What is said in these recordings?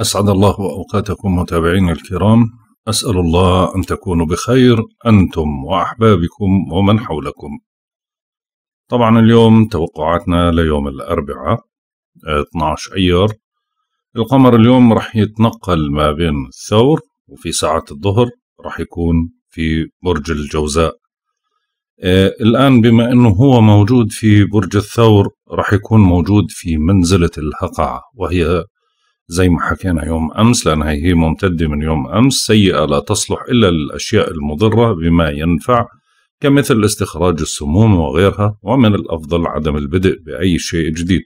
أسعد الله أوقاتكم متابعينا الكرام أسأل الله أن تكونوا بخير أنتم وأحبابكم ومن حولكم طبعا اليوم توقعاتنا ليوم الأربعاء 12 آه، أيار القمر اليوم راح يتنقل ما بين الثور وفي ساعة الظهر راح يكون في برج الجوزاء آه، الآن بما أنه هو موجود في برج الثور راح يكون موجود في منزلة الهقعة وهي زي ما حكينا يوم أمس لأنها هي ممتدة من يوم أمس سيئة لا تصلح إلا للأشياء المضرة بما ينفع كمثل استخراج السموم وغيرها ومن الأفضل عدم البدء بأي شيء جديد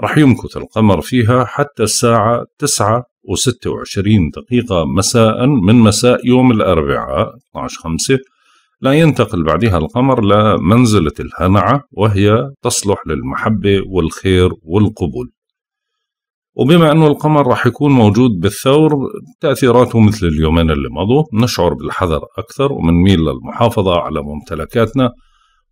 رح يمكث القمر فيها حتى الساعة 9 و26 دقيقة مساء من مساء يوم الأربعاء 12/5 لا ينتقل بعدها القمر لمنزلة الهنعة وهي تصلح للمحبة والخير والقبول وبما أن القمر راح يكون موجود بالثور تأثيراته مثل اليومين اللي مضوا نشعر بالحذر أكثر ومنميل للمحافظة على ممتلكاتنا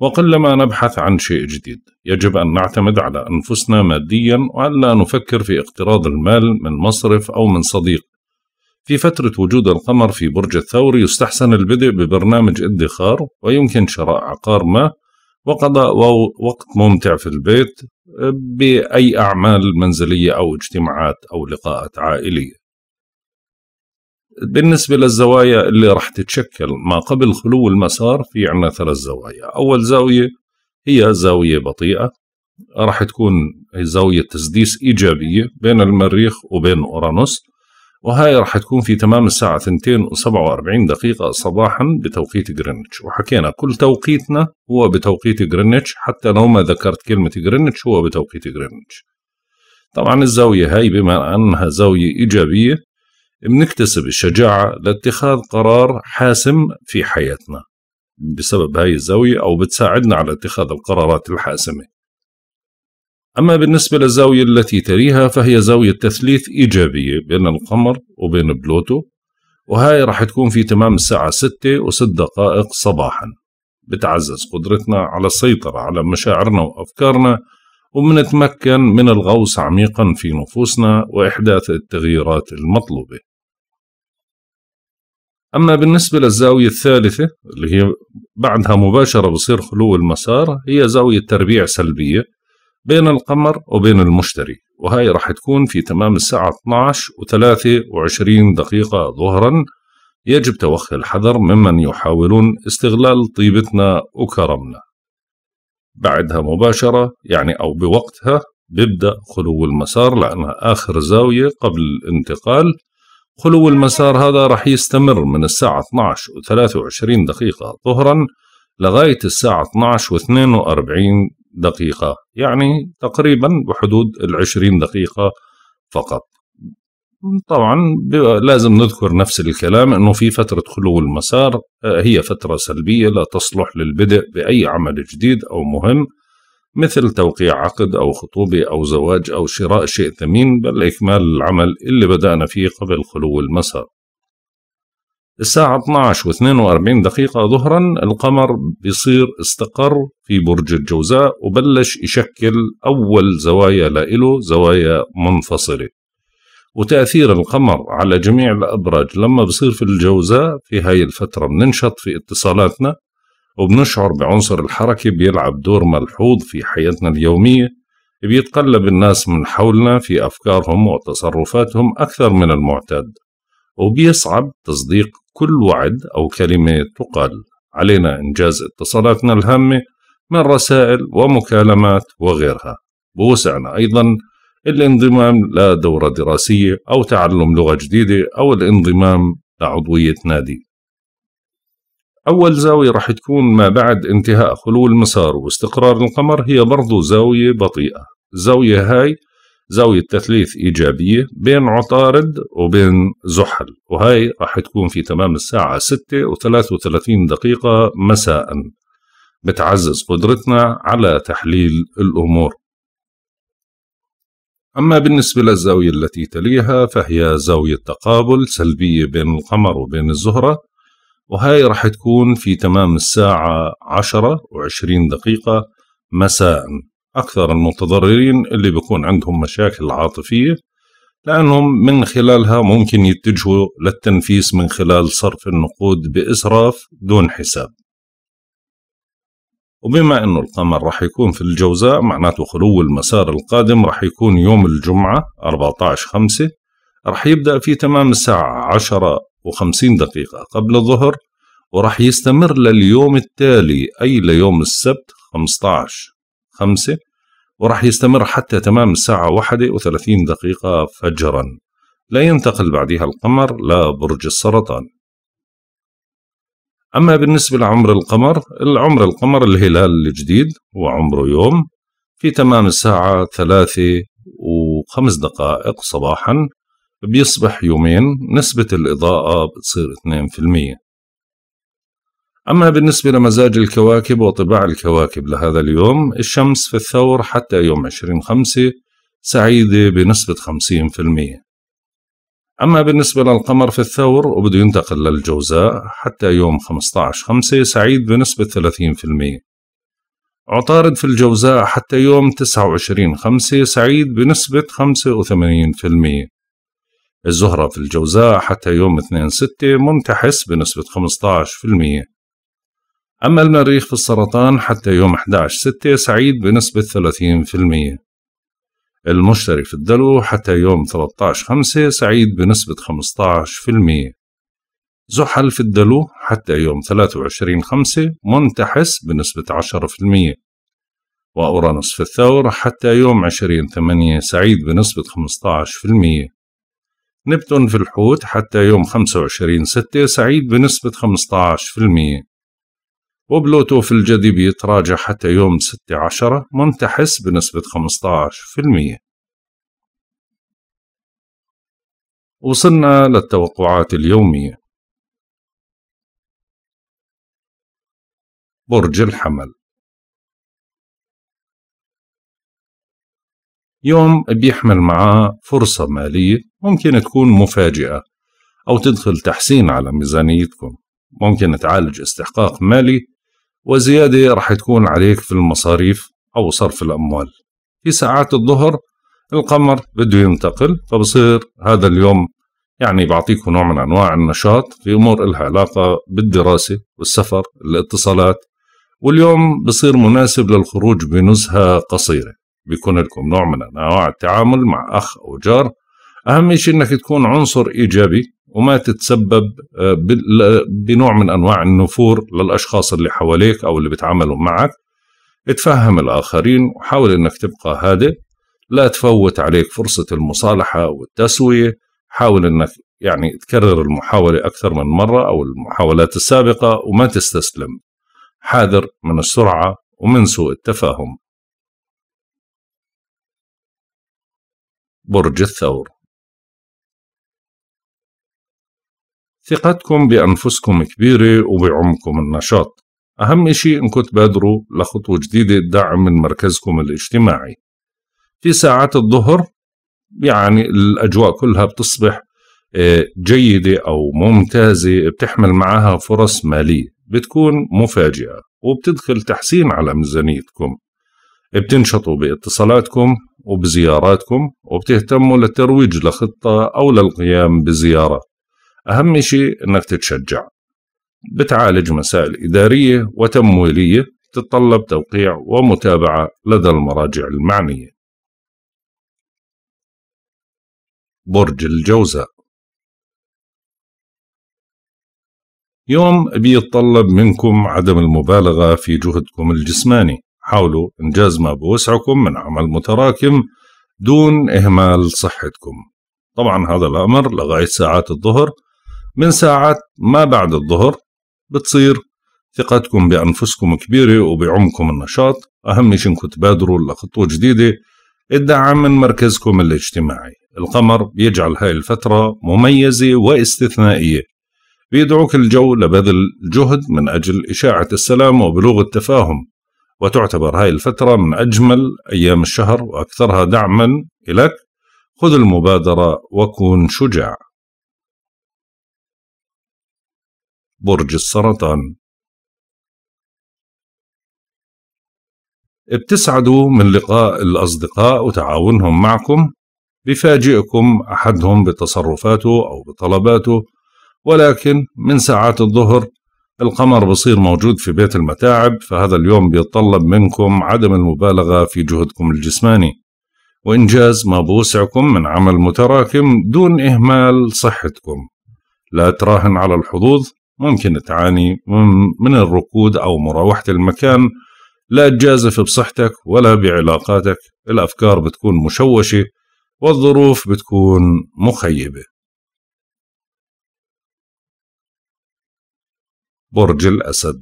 وقلما نبحث عن شيء جديد يجب أن نعتمد على أنفسنا ماديا وألا نفكر في اقتراض المال من مصرف أو من صديق في فترة وجود القمر في برج الثور يستحسن البدء ببرنامج ادخار ويمكن شراء عقار ما وقضاء وقت ممتع في البيت آه، بأي أعمال منزلية أو اجتماعات أو لقاءات عائلية بالنسبة للزوايا اللي راح تتشكل ما قبل خلو المسار في عنا ثلاث زوايا أول زاوية هي زاوية بطيئة راح تكون زاوية تسديس إيجابية بين المريخ وبين أورانوس وهاي راح تكون في تمام الساعة 2:47 دقيقة صباحا بتوقيت جرينتش وحكينا كل توقيتنا هو بتوقيت جرينتش حتى لو ما ذكرت كلمة جرينتش هو بتوقيت جرينتش طبعا الزاوية هاي بما أنها زاوية إيجابية بنكتسب الشجاعة لاتخاذ قرار حاسم في حياتنا بسبب هاي الزاوية أو بتساعدنا على اتخاذ القرارات الحاسمة أما بالنسبة للزاوية التي تليها فهي زاوية تثليث إيجابية بين القمر وبين بلوتو وهاي راح تكون في تمام الساعة 6 و6 دقائق صباحا بتعزز قدرتنا على السيطرة على مشاعرنا وأفكارنا ومنتمكن من الغوص عميقا في نفوسنا وإحداث التغييرات المطلوبة أما بالنسبة للزاوية الثالثة اللي هي بعدها مباشرة بصير خلو المسار هي زاوية تربيع سلبية بين القمر وبين المشتري وهي راح تكون في تمام الساعة 12 و 23 دقيقة ظهرا يجب توخي الحذر ممن يحاولون استغلال طيبتنا وكرمنا بعدها مباشرة يعني أو بوقتها بيبدأ خلو المسار لأنها آخر زاوية قبل الانتقال خلو المسار هذا راح يستمر من الساعة 12 و 23 دقيقة ظهرا لغاية الساعة 12 و 42 دقيقة يعني تقريبا بحدود العشرين دقيقة فقط طبعا لازم نذكر نفس الكلام انه في فترة خلو المسار آه، هي فترة سلبية لا تصلح للبدء بأي عمل جديد أو مهم مثل توقيع عقد أو خطوبة أو زواج أو شراء شيء ثمين بل إكمال العمل اللي بدأنا فيه قبل خلو المسار الساعة 12 و 42 دقيقة ظهرا القمر بيصير استقر في برج الجوزاء وبلش يشكل أول زوايا لإله زوايا منفصلة وتأثير القمر على جميع الأبراج لما بصير في الجوزاء في هاي الفترة بننشط في اتصالاتنا وبنشعر بعنصر الحركة بيلعب دور ملحوظ في حياتنا اليومية بيتقلب الناس من حولنا في أفكارهم وتصرفاتهم أكثر من المعتاد وبيصعب تصديق كل وعد أو كلمة تقال علينا إنجاز اتصالاتنا الهامة من رسائل ومكالمات وغيرها بوسعنا أيضا الانضمام لدورة دراسية أو تعلم لغة جديدة أو الانضمام لعضوية نادي أول زاوية رح تكون ما بعد انتهاء خلو المسار واستقرار القمر هي برضو زاوية بطيئة الزاوية هاي زاوية تثليث إيجابية بين عطارد وبين زحل وهي راح تكون في تمام الساعة 6 و 33 دقيقة مساء بتعزز قدرتنا على تحليل الأمور أما بالنسبة للزاوية التي تليها فهي زاوية تقابل سلبية بين القمر وبين الزهرة وهي راح تكون في تمام الساعة 10 و 20 دقيقة مساءً أكثر المتضررين اللي بيكون عندهم مشاكل عاطفية لأنهم من خلالها ممكن يتجهوا للتنفيس من خلال صرف النقود بإسراف دون حساب وبما أنه القمر راح يكون في الجوزاء معناته خلو المسار القادم راح يكون يوم الجمعة 14 14-5 راح يبدأ في تمام الساعة 10 و50 دقيقة قبل الظهر وراح يستمر لليوم التالي أي ليوم السبت 15 خمسة وراح يستمر حتى تمام الساعة واحدة وثلاثين دقيقة فجرا لا ينتقل بعدها القمر لبرج السرطان أما بالنسبة لعمر القمر العمر القمر الهلال الجديد وعمره يوم في تمام الساعة ثلاثة وخمس دقائق صباحا بيصبح يومين نسبة الإضاءة بتصير 2% أما بالنسبة لمزاج الكواكب وطباع الكواكب لهذا اليوم الشمس في الثور حتى يوم عشرين خمسة سعيدة بنسبة 50% أما بالنسبة للقمر في الثور وبده ينتقل للجوزاء حتى يوم 15 خمسة سعيد بنسبة 30% عطارد في الجوزاء حتى يوم 29 خمسة سعيد بنسبة 85% الزهرة في الجوزاء حتى يوم 2 ستة منتحس بنسبة 15% أما المريخ في السرطان حتى يوم 11/6 سعيد بنسبة 30%. المشتري في الدلو حتى يوم 13/5 سعيد بنسبة 15%. زحل في الدلو حتى يوم 23/5 منتحس بنسبة 10%. وأورانوس في الثور حتى يوم 20/8 سعيد بنسبة 15%. نبتون في الحوت حتى يوم 25/6 سعيد بنسبة 15%. وبلوتو في الجدي بيتراجع حتى يوم 16 منتحس بنسبة 15% وصلنا للتوقعات اليومية برج الحمل يوم بيحمل معاه فرصة مالية ممكن تكون مفاجئة أو تدخل تحسين على ميزانيتكم ممكن تعالج استحقاق مالي وزيادة رح تكون عليك في المصاريف أو صرف الأموال في ساعات الظهر القمر بده ينتقل فبصير هذا اليوم يعني بعطيكم نوع من أنواع النشاط في أمور إلها علاقة بالدراسة والسفر الاتصالات واليوم بصير مناسب للخروج بنزهة قصيرة بيكون لكم نوع من أنواع التعامل مع أخ أو جار أهم شيء أنك تكون عنصر إيجابي وما تتسبب آه، بنوع من انواع النفور للاشخاص اللي حواليك او اللي بيتعاملوا معك اتفهم الاخرين وحاول انك تبقى هادئ لا تفوت عليك فرصه المصالحه والتسويه حاول انك يعني تكرر المحاوله اكثر من مره او المحاولات السابقه وما تستسلم حاذر من السرعه ومن سوء التفاهم برج الثور ثقتكم بأنفسكم كبيرة وبعمكم النشاط أهم إشي إنكم تبادروا لخطوة جديدة دعم من مركزكم الاجتماعي في ساعات الظهر يعني الأجواء كلها بتصبح آه، جيدة أو ممتازة بتحمل معها فرص مالية بتكون مفاجئة وبتدخل تحسين على ميزانيتكم بتنشطوا باتصالاتكم وبزياراتكم وبتهتموا للترويج لخطة أو للقيام بزيارة أهم شيء أنك تتشجع بتعالج مسائل إدارية وتمويلية تتطلب توقيع ومتابعة لدى المراجع المعنية برج الجوزاء يوم بيتطلب منكم عدم المبالغة في جهدكم الجسماني حاولوا إنجاز ما بوسعكم من عمل متراكم دون إهمال صحتكم طبعا هذا الأمر لغاية ساعات الظهر من ساعة ما بعد الظهر بتصير ثقتكم بأنفسكم كبيرة وبعمكم النشاط أهم شيء إنكم تبادروا لخطوة جديدة الدعم من مركزكم الاجتماعي القمر بيجعل هاي الفترة مميزة واستثنائية بيدعوك الجو لبذل جهد من أجل إشاعة السلام وبلوغ التفاهم وتعتبر هاي الفترة من أجمل أيام الشهر وأكثرها دعما إلك خذ المبادرة وكن شجاع برج السرطان بتسعدوا من لقاء الأصدقاء وتعاونهم معكم بفاجئكم أحدهم بتصرفاته أو بطلباته ولكن من ساعات الظهر القمر بصير موجود في بيت المتاعب فهذا اليوم بيتطلب منكم عدم المبالغة في جهدكم الجسماني وإنجاز ما بوسعكم من عمل متراكم دون إهمال صحتكم لا تراهن على الحظوظ ممكن تعاني من الركود أو مراوحة المكان لا تجازف بصحتك ولا بعلاقاتك الأفكار بتكون مشوشة والظروف بتكون مخيبة برج الأسد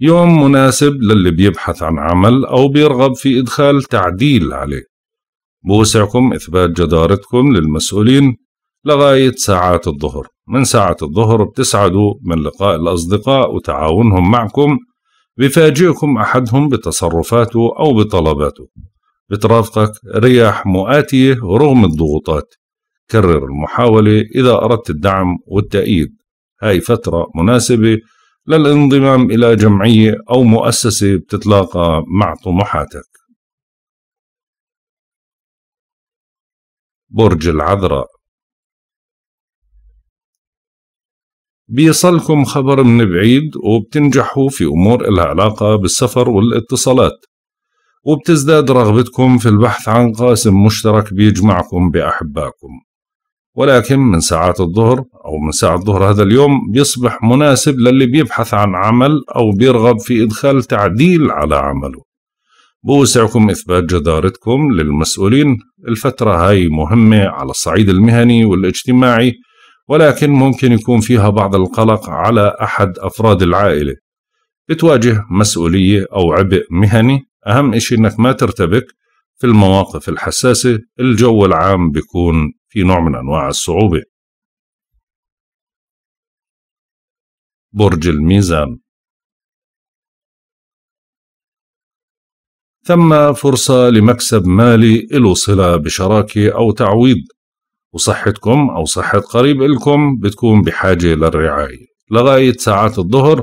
يوم مناسب للي بيبحث عن عمل أو بيرغب في إدخال تعديل عليه بوسعكم إثبات جدارتكم للمسؤولين لغاية ساعات الظهر من ساعة الظهر بتسعدوا من لقاء الأصدقاء وتعاونهم معكم بفاجئكم أحدهم بتصرفاته أو بطلباته بترافقك رياح مؤاتية رغم الضغوطات كرر المحاولة إذا أردت الدعم والتأييد هاي فترة مناسبة للانضمام إلى جمعية أو مؤسسة بتتلاقى مع طموحاتك برج العذراء بيصلكم خبر من بعيد وبتنجحوا في أمور إلها علاقة بالسفر والاتصالات وبتزداد رغبتكم في البحث عن قاسم مشترك بيجمعكم بأحبائكم ولكن من ساعات الظهر أو من ساعة ظهر هذا اليوم بيصبح مناسب للي بيبحث عن عمل أو بيرغب في إدخال تعديل على عمله بوسعكم إثبات جدارتكم للمسؤولين الفترة هاي مهمة على الصعيد المهني والاجتماعي ولكن ممكن يكون فيها بعض القلق على أحد أفراد العائلة بتواجه مسؤولية أو عبء مهني أهم إشي أنك ما ترتبك في المواقف الحساسة الجو العام بيكون في نوع من أنواع الصعوبة برج الميزان ثم فرصة لمكسب مالي له صلة بشراكة أو تعويض وصحتكم أو صحة قريب إلكم بتكون بحاجة للرعاية لغاية ساعات الظهر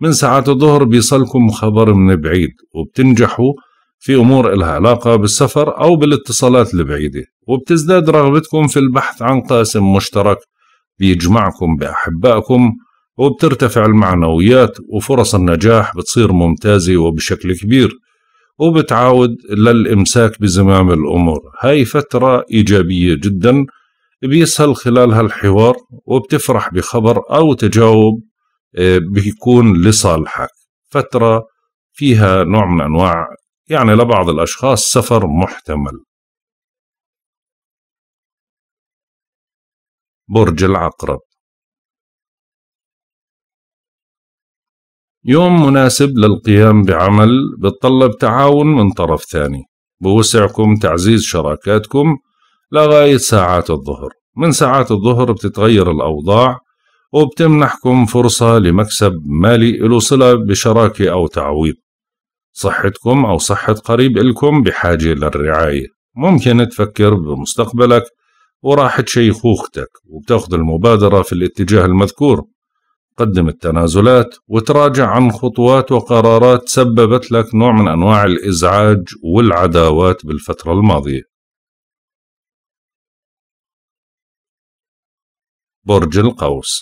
من ساعات الظهر بيصلكم خبر من بعيد وبتنجحوا في أمور إلها علاقة بالسفر أو بالاتصالات البعيدة وبتزداد رغبتكم في البحث عن قاسم مشترك بيجمعكم بأحبائكم وبترتفع المعنويات وفرص النجاح بتصير ممتازة وبشكل كبير وبتعاود للإمساك بزمام الأمور هاي فترة إيجابية جدا بيسهل خلال هالحوار وبتفرح بخبر أو تجاوب آه، بيكون لصالحك فترة فيها نوع من أنواع يعني لبعض الأشخاص سفر محتمل برج العقرب يوم مناسب للقيام بعمل بتطلب تعاون من طرف ثاني بوسعكم تعزيز شراكاتكم لغاية ساعات الظهر من ساعات الظهر بتتغير الأوضاع وبتمنحكم فرصة لمكسب مالي له صلة بشراكة أو تعويض صحتكم أو صحة قريب إلكم بحاجة للرعاية ممكن تفكر بمستقبلك وراحة شيخوختك وبتاخذ المبادرة في الاتجاه المذكور قدم التنازلات وتراجع عن خطوات وقرارات سببت لك نوع من أنواع الإزعاج والعداوات بالفترة الماضية برج القوس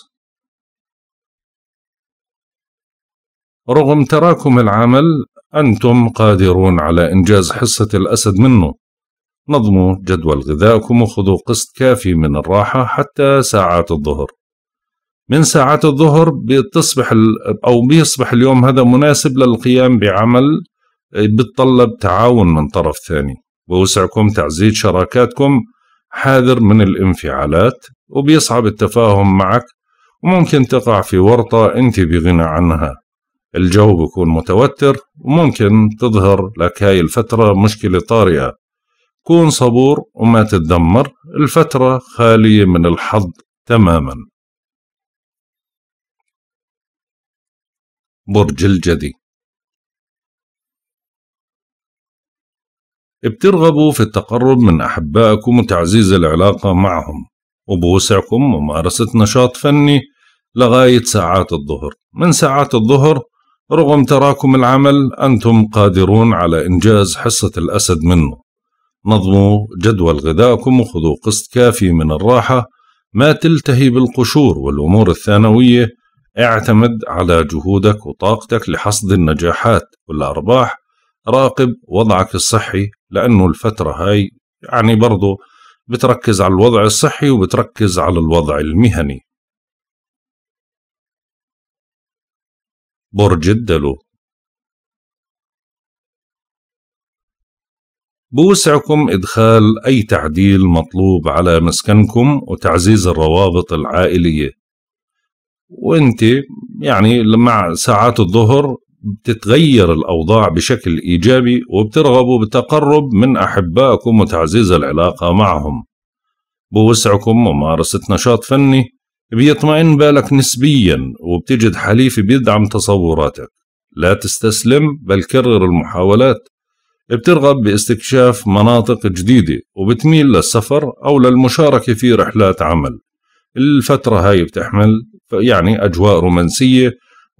رغم تراكم العمل أنتم قادرون على إنجاز حصة الأسد منه نظموا جدول غذائكم وخذوا قسط كافي من الراحة حتى ساعات الظهر من ساعات الظهر بتصبح أو بيصبح اليوم هذا مناسب للقيام بعمل بتطلب تعاون من طرف ثاني بوسعكم تعزيز شراكاتكم حاذر من الانفعالات وبيصعب التفاهم معك وممكن تقع في ورطة أنت بغنى عنها الجو بيكون متوتر وممكن تظهر لك هاي الفترة مشكلة طارئة كون صبور وما تتدمر الفترة خالية من الحظ تماما برج الجدي بترغبوا في التقرب من أحبائكم وتعزيز العلاقة معهم وبوسعكم ممارسة نشاط فني لغاية ساعات الظهر من ساعات الظهر رغم تراكم العمل أنتم قادرون على إنجاز حصة الأسد منه نظموا جدول غذائكم وخذوا قسط كافي من الراحة ما تلتهي بالقشور والأمور الثانوية اعتمد على جهودك وطاقتك لحصد النجاحات والأرباح راقب وضعك الصحي لأنه الفترة هاي يعني برضو بتركز على الوضع الصحي وبتركز على الوضع المهني برج الدلو بوسعكم إدخال أي تعديل مطلوب على مسكنكم وتعزيز الروابط العائلية وانت يعني مع ساعات الظهر بتتغير الأوضاع بشكل إيجابي وبترغبوا بالتقرب من أحبائكم وتعزيز العلاقة معهم بوسعكم ممارسة نشاط فني بيطمئن بالك نسبيا وبتجد حليف بيدعم تصوراتك لا تستسلم بل كرر المحاولات بترغب باستكشاف مناطق جديدة وبتميل للسفر أو للمشاركة في رحلات عمل الفترة هاي بتحمل يعني أجواء رومانسية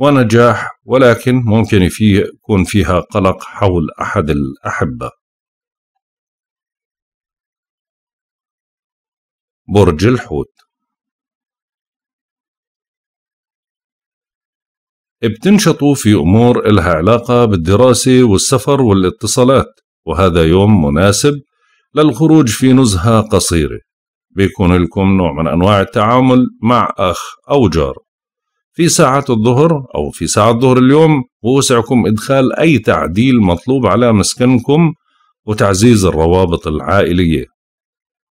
ونجاح ولكن ممكن فيه يكون فيها قلق حول أحد الأحبة برج الحوت بتنشطوا في أمور إلها علاقة بالدراسة والسفر والاتصالات وهذا يوم مناسب للخروج في نزهة قصيرة بيكون لكم نوع من أنواع التعامل مع أخ أو جار في ساعة الظهر أو في ساعة الظهر اليوم ووسعكم إدخال أي تعديل مطلوب على مسكنكم وتعزيز الروابط العائلية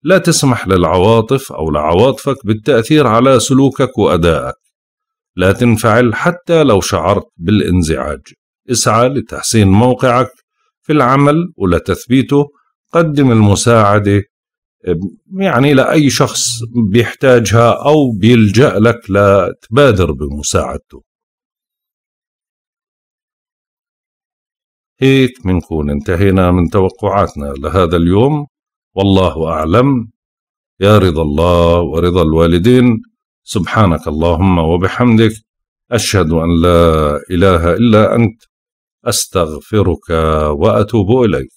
لا تسمح للعواطف أو لعواطفك بالتأثير على سلوكك وأدائك لا تنفعل حتى لو شعرت بالانزعاج اسعى لتحسين موقعك في العمل ولتثبيته قدم المساعدة يعني لأي شخص بيحتاجها أو بيلجأ لك لتبادر بمساعدته هيك منكون انتهينا من توقعاتنا لهذا اليوم والله أعلم يا رضا الله ورضا الوالدين سبحانك اللهم وبحمدك أشهد أن لا إله إلا أنت أستغفرك وأتوب إليك